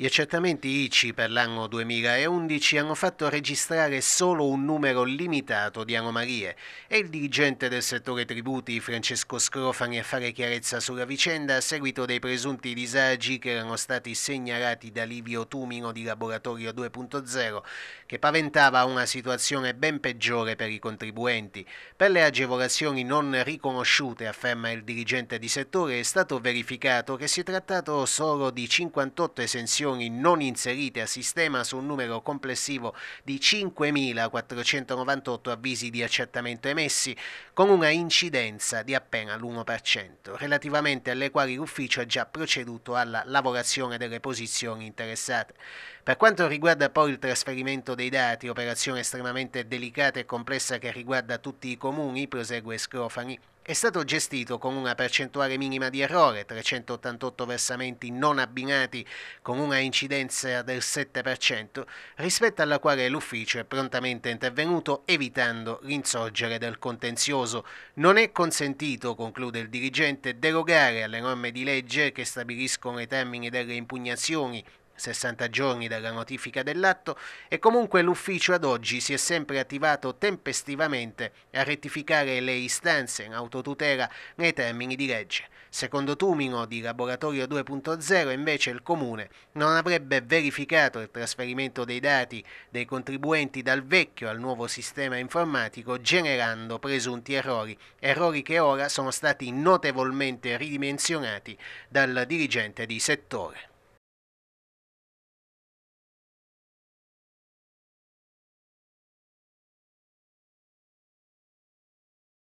Gli accertamenti ICI per l'anno 2011 hanno fatto registrare solo un numero limitato di anomalie e il dirigente del settore tributi Francesco Scrofani a fare chiarezza sulla vicenda a seguito dei presunti disagi che erano stati segnalati da Livio Tumino di Laboratorio 2.0 che paventava una situazione ben peggiore per i contribuenti. Per le agevolazioni non riconosciute, afferma il dirigente di settore, è stato verificato che si è trattato solo di 58 esenzioni operazioni non inserite a sistema su un numero complessivo di 5.498 avvisi di accertamento emessi, con una incidenza di appena l'1%, relativamente alle quali l'ufficio ha già proceduto alla lavorazione delle posizioni interessate. Per quanto riguarda poi il trasferimento dei dati, operazione estremamente delicata e complessa che riguarda tutti i comuni, prosegue Scrofani, è stato gestito con una percentuale minima di errore, 388 versamenti non abbinati con una incidenza del 7%, rispetto alla quale l'ufficio è prontamente intervenuto evitando l'insorgere del contenzioso. Non è consentito, conclude il dirigente, derogare alle norme di legge che stabiliscono i termini delle impugnazioni 60 giorni dalla notifica dell'atto e comunque l'ufficio ad oggi si è sempre attivato tempestivamente a rettificare le istanze in autotutela nei termini di legge. Secondo Tumino di Laboratorio 2.0 invece il Comune non avrebbe verificato il trasferimento dei dati dei contribuenti dal vecchio al nuovo sistema informatico generando presunti errori, errori che ora sono stati notevolmente ridimensionati dal dirigente di settore.